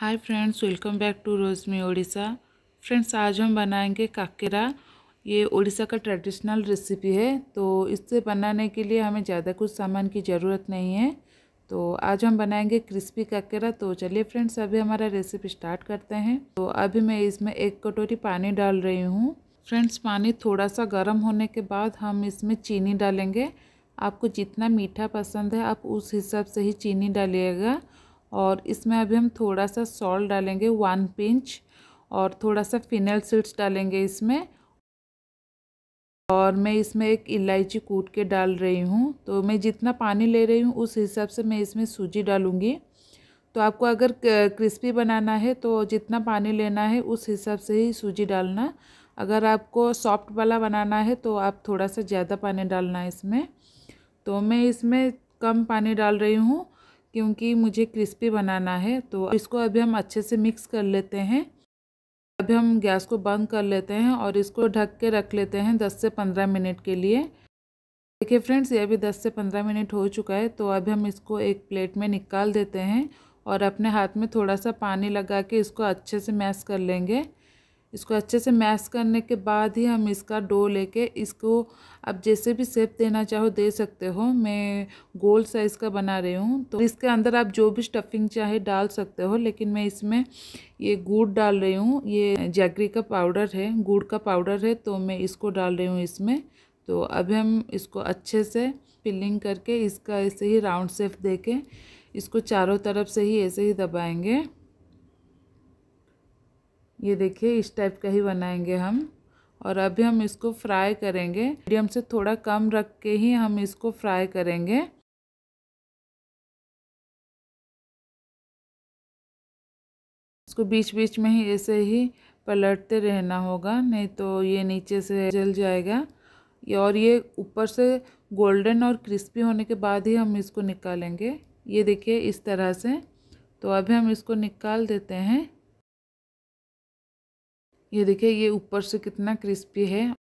hi friends welcome back to Roj Odisha friends आज हम बनाएंगे काकेरा ये ओडिशा का ट्रेडिशनल रेसिपी है तो इससे बनाने के लिए हमें ज़्यादा कुछ सामान की ज़रूरत नहीं है तो आज हम बनाएंगे क्रिस्पी काकेरा तो चलिए फ्रेंड्स अभी हमारा रेसिपी स्टार्ट करते हैं तो अभी मैं इसमें एक कटोरी पानी डाल रही हूँ फ्रेंड्स पानी थोड़ा सा गर्म होने के बाद हम इसमें चीनी डालेंगे आपको जितना मीठा पसंद है आप उस हिसाब से ही चीनी डालिएगा और इसमें अभी हम थोड़ा सा सॉल्ट डालेंगे वन पिंच और थोड़ा सा फिनल सीड्स डालेंगे इसमें और मैं इसमें एक इलायची कूट के डाल रही हूँ तो मैं जितना पानी ले रही हूँ उस हिसाब से मैं इसमें सूजी डालूँगी तो आपको अगर क्रिस्पी बनाना है तो जितना पानी लेना है उस हिसाब से ही सूजी डालना अगर आपको सॉफ्ट वाला बनाना है तो आप थोड़ा सा ज़्यादा पानी डालना है इसमें तो मैं इसमें कम पानी डाल रही हूँ क्योंकि मुझे क्रिस्पी बनाना है तो इसको अभी हम अच्छे से मिक्स कर लेते हैं अभी हम गैस को बंद कर लेते हैं और इसको ढक के रख लेते हैं 10 से 15 मिनट के लिए देखिए फ्रेंड्स ये अभी 10 से 15 मिनट हो चुका है तो अभी हम इसको एक प्लेट में निकाल देते हैं और अपने हाथ में थोड़ा सा पानी लगा के इसको अच्छे से मैश कर लेंगे इसको अच्छे से मैश करने के बाद ही हम इसका डो लेके इसको आप जैसे भी सेप देना चाहो दे सकते हो मैं गोल साइज़ का बना रही हूँ तो इसके अंदर आप जो भी स्टफिंग चाहे डाल सकते हो लेकिन मैं इसमें ये गुड़ डाल रही हूँ ये जैगरी का पाउडर है गुड़ का पाउडर है तो मैं इसको डाल रही हूँ इसमें तो अभी हम इसको अच्छे से फिलिंग करके इसका ऐसे ही राउंड सेप दे के इसको चारों तरफ से ही ऐसे ही दबाएंगे ये देखिए इस टाइप का ही बनाएंगे हम और अभी हम इसको फ्राई करेंगे मीडियम से थोड़ा कम रख के ही हम इसको फ्राई करेंगे इसको बीच बीच में ही ऐसे ही पलटते रहना होगा नहीं तो ये नीचे से जल जाएगा और ये ऊपर से गोल्डन और क्रिस्पी होने के बाद ही हम इसको निकालेंगे ये देखिए इस तरह से तो अभी हम इसको निकाल देते हैं ये देखिए ये ऊपर से कितना क्रिस्पी है